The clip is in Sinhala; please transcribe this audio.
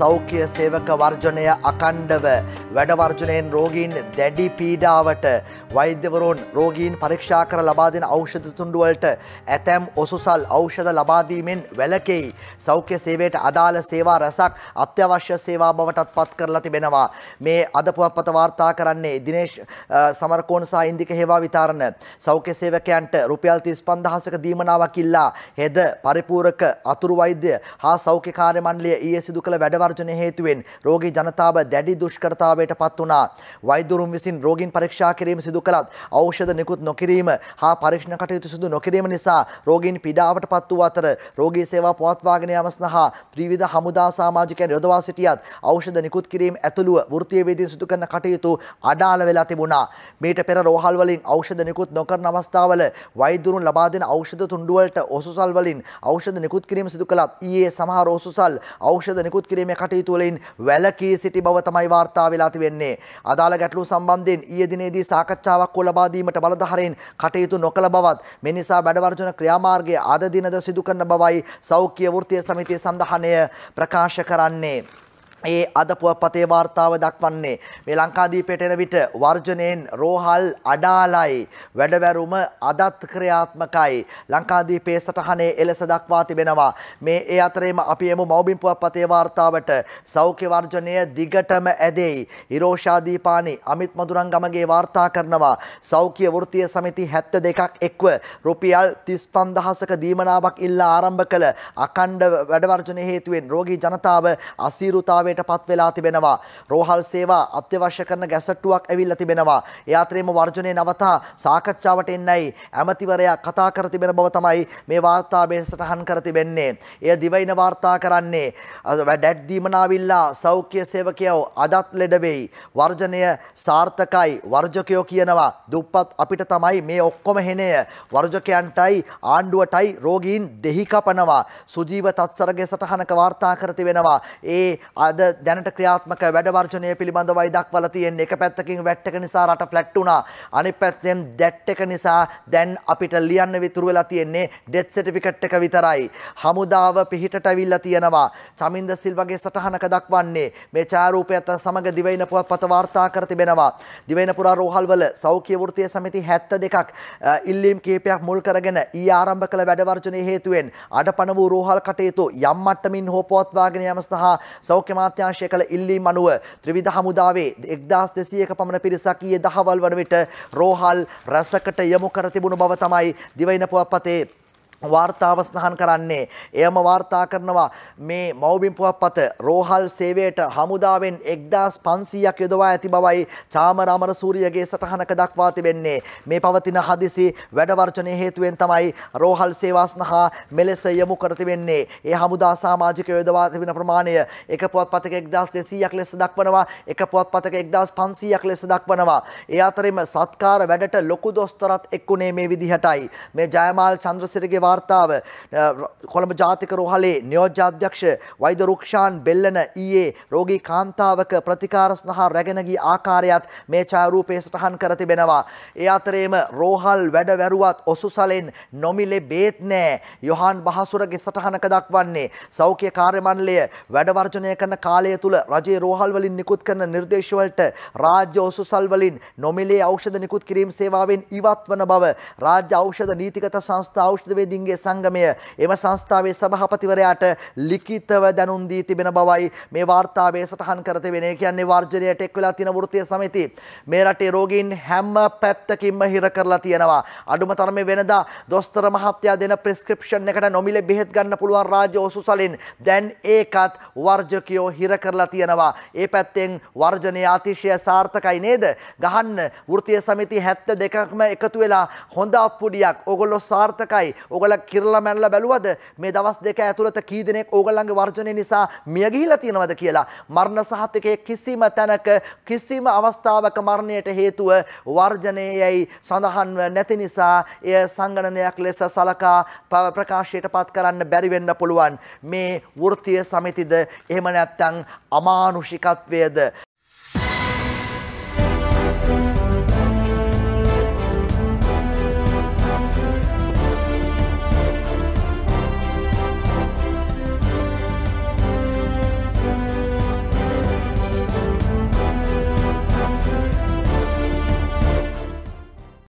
සෞඛ්‍ය සේවක වර්ජනය අකණ්ඩව වැඩවර්ජනයෙන් රෝගීන් දැඩි පීඩාවට වෛද්‍යවරුන් රෝගීන් පරීක්ෂා කර ලබාදෙන ෞෂධ තුන්ඩුවලට ඇතැම් ඔසුසල් ෞෂධ ලබාදීමෙන් වැලකෙයි සෞඛ්‍ය සේවයට අදාළ සේවා රැසක් අත්‍යවශ්‍ය සේවා බවටත් පත් කරලා තිබෙනවා මේ අද පුවත්පත වාර්තා කරන්නේ දිනේශ් සමරකෝන් සහ ඉන්දික හේවා විතාරණ සෞඛ්‍ය සේවකයන්ට රුපියල් 35000ක දීමනාවක් ඉල්ලා හෙද පරිපූරක අතුරු වෛද්‍ය හා සෞඛ්‍ය කාර්ය මණ්ඩලය ඊයේ සිදු කළ වැඩ ව්‍යවර්ජන හේතුවෙන් රෝගී ජනතාව දැඩි දුෂ්කරතාවයට පත් වුණා. වෛද්‍යවරුන් විසින් රෝගීන් පරීක්ෂා කිරීම සිදු කළත් ඖෂධ නිකුත් නොකිරීම හා පරීක්ෂණ කටයුතු සිදු නොකිරීම නිසා රෝගීන් පීඩාවට පත් වූ අතර රෝගී සේවා පවත්වාගෙන යාම සඳහා ත්‍රිවිධ හමුදා සමාජිකයන් යොදවා සිටියත් ඖෂධ නිකුත් කිරීම ඇතුළුව වෘත්තීයවේදීන් සිදු කරන කටයුතු අඩාල වෙලා තිබුණා. මීට පෙර රෝහල් වලින් ඖෂධ නිකුත් නොකරන අවස්ථාවල වෛද්‍යවරුන් ලබා දෙන ඖෂධ තුණ්ඩුවලට ඔසුසල් වලින් ඖෂධ නිකුත් කිරීම සිදු කළත් ඊයේ සමහර ඔසුසල් ඖෂධ නිකුත් කිරීම ධර්මය කටයුතු වලින් වැළකී සිටි බව තමයි වාර්තා වෙලා තිබෙන්නේ. අදාළ ගැටලු සම්බන්ධයෙන් ඊයේ දිනේදී සාකච්ඡාවක් ලබා දීමට බලධාරීන් කටයුතු නොකළ බවත් මේ නිසා වැඩවර්ජන ක්‍රියාමාර්ගය අද දිනද සිදු කරන බවයි සෞඛ්‍ය වෘත්තීය සමිතිය සඳහනය ප්‍රකාශ කරන්නේ. ඒ අද පුවපතේ වාර්තාව දක්වන්නේ මේ ලංකාදීපයට එන විට වර්ජනයෙන් රෝහල් අඩාලයි වැඩවැරුම අදත් ක්‍රියාත්මකයි ලංකාදීපේ සටහනේ එලෙස දක්වා තිබෙනවා මේ ඒ අතරේම අපි එමු මෞබින් පුවපතේ වාර්තාවට සෞඛ්‍ය වර්ජනය දිගටම ඇදෙයි හිරෝෂා දීපානි අමිත් මදුරංගමගේ වාර්තා කරනවා සෞඛ්‍ය වෘත්තීය සමිති 72ක් එක්ව රුපියල් 35000ක දීමනාවක් ඉල්ලා ආරම්භ කළ අකණ්ඩ වැඩ වර්ජනය හේතුවෙන් රෝගී ජනතාව අසීරුතාවේ භාවයට පත් වෙලා තිබෙනවා. රෝහල් සේවා අත්‍යවශ්‍ය කරන ගැසට්ටුවක් ඇවිල්ලා තිබෙනවා. ඒ අතරේම වර්ජනය නවතා සාකච්ඡාවට එන්නයි ඇමතිවරයා කතා කර තිබෙන බව තමයි මේ වාර්තා මේ සටහන් කර තිබෙන්නේ. එය දිවයින වාර්තා කරන්නේ වැඩැට් දීමනාවිල්ලා සෞඛ්‍ය සේවකයෝ අදත් ලෙඩ වෙයි. වර්ජනය සාර්ථකයි වර්ජකයෝ කියනවා. දුප්පත් අපිට තමයි මේ ඔක්කොම හෙනය. වර්ජකයන්ටයි ආණ්ඩුවටයි රෝගීන් දෙහි කපනවා. සුජීව තත්සරගේ සටහනක වාර්තා කර තිබෙනවා. ඒ අද අද දැනට ක්‍රියාත්මක වැඩවර්ජනය පිළිබඳවයි දක්වල තියෙන්නේ එක පැත්තකින් වැට් එක නිසා රට ෆ්ලැට් වුණා අනිත් පැත්තෙන් දැට් එක නිසා දැන් අපිට ලියන්න විතුරු වෙලා තියෙන්නේ ඩෙත් සර්ටිෆිකට් එක විතරයි හමුදාව පිහිටට අවිල්ලා තියෙනවා චමින්ද සිල්වගේ සටහනක දක්වන්නේ මේ ඡායාරූපයත් සමග දිවයින පුවත්පත වාර්තා කර තිබෙනවා දිවයින පුරා රෝහල්වල සෞඛ්‍ය වෘත්තීය සමිති 72ක් ඉල්ලීම් කීපයක් මුල් කරගෙන ඊ ආරම්භ කළ වැඩවර්ජනයේ හේතුවෙන් අඩපණ වූ රෝහල් කටයුතු යම් මට්ටමින් හෝ පවත්වාගෙන යාම සහ සෞඛ්‍ය අමාත්‍යංශය කළ ඉල්ලීම් අනුව ත්‍රිවිධ හමුදාවේ 1200ක පමණ පිරිසක් ඊයේ දහවල් වන විට රෝහල් රැසකට යොමු කර තිබුණු බව තමයි දිවයින පුවත්පතේ වාර්තාව ස්නහන් කරන්නේ එයම වාර්තා කරනවා මේ මෞබිම් පුවත්පත රෝහල් සේවයට හමුදාවෙන් 1500ක් යොදවා ඇති බවයි චාමර අමරසූරියගේ සටහනක දක්වා තිබෙන්නේ මේ පවතින හදිසි වැඩවර්ජනය හේතුවෙන් තමයි රෝහල් සේවා ස්නහා මෙලෙස යොමු කර තිබෙන්නේ ඒ හමුදා සමාජික යොදවා තිබෙන ප්‍රමාණය එක පුවත්පතක 1200ක් ලෙස දක්වනවා එක පුවත්පතක 1500ක් ලෙස දක්වනවා ඒ අතරින් සත්කාර වැඩට ලොකු දොස්තරත් එක්ුණේ මේ විදිහටයි මේ ජයමාල් චන්ද්‍රසිරගේ වාර්තාව කොළඹ ජාතික රෝහලේ නියෝජ්‍යාධ්‍යක්ෂ වෛද රුක්ෂාන් බෙල්ලන ඊයේ රෝගී කාන්තාවක ප්‍රතිකාර සඳහා රැගෙන ගිය ආකාරයත් මේ ඡායාරූපයේ සටහන් කර තිබෙනවා. ඒ අතරේම රෝහල් වැඩවැරුවත් ඔසුසලෙන් නොමිලේ බේත් නෑ. යොහාන් බහසුරගේ සටහනක දක්වන්නේ සෞඛ්‍ය කාර්යමණ්ඩලය වැඩ වර්ජනය කරන කාලය තුල රජයේ රෝහල් වලින් නිකුත් කරන නිර්දේශවලට රාජ්‍ය ඔසුසල් වලින් නොමිලේ ඖෂධ නිකුත් කිරීම සේවාවෙන් ඉවත් වන බව රාජ්‍ය ඖෂධ නීතිගත සංස්ථා ඖෂධවේදීන් මැතිවරණින්ගේ සංගමය එම සංස්ථාවේ සභහපතිවරයාට ලිකිතව දැනුම් දී තිබෙන බවයි මේ වාර්තාවේ සටහන් කර තිබෙන. ඒ කියන්නේ වර්ජනයට එක් වෙලා තියෙන වෘත්තීය සමිති මේ රටේ රෝගීන් හැම පැත්තකින්ම හිර කරලා තියෙනවා. අඩුම තරමේ වෙනදා දොස්තර මහත්තයා දෙන ප්‍රෙස්ක්‍රිප්ෂන් එකට නොමිලේ බෙහෙත් ගන්න පුළුවන් රාජ්‍ය ඔසුසලින් දැන් ඒකත් වර්ජකයෝ හිර කරලා තියෙනවා. ඒ පැත්තෙන් වර්ජනය අතිශය සාර්ථකයි නේද? ගහන්න වෘත්තීය සමිති 72කම එකතු වෙලා හොඳ අප්පුඩියක් ඕගොල්ලෝ සාර්ථකයි. ඕගොල්ලෝ ඕගොල්ල කිරලා මැනලා බැලුවද මේ දවස් දෙක ඇතුළත කී දෙනෙක් ඕගොල්ලන්ගේ වර්ජනය නිසා මිය ගිහිලා තියෙනවද කියලා මරණ සහතිකයේ කිසිම තැනක කිසිම අවස්ථාවක මරණයට හේතුව වර්ජනයයි සඳහන් නැති නිසා එය සංගණනයක් ලෙස සලකා ප්‍රකාශයට පත් කරන්න බැරි වෙන්න පුළුවන් මේ වෘත්තීය සමිතිද එහෙම නැත්නම් අමානුෂිකත්වයේද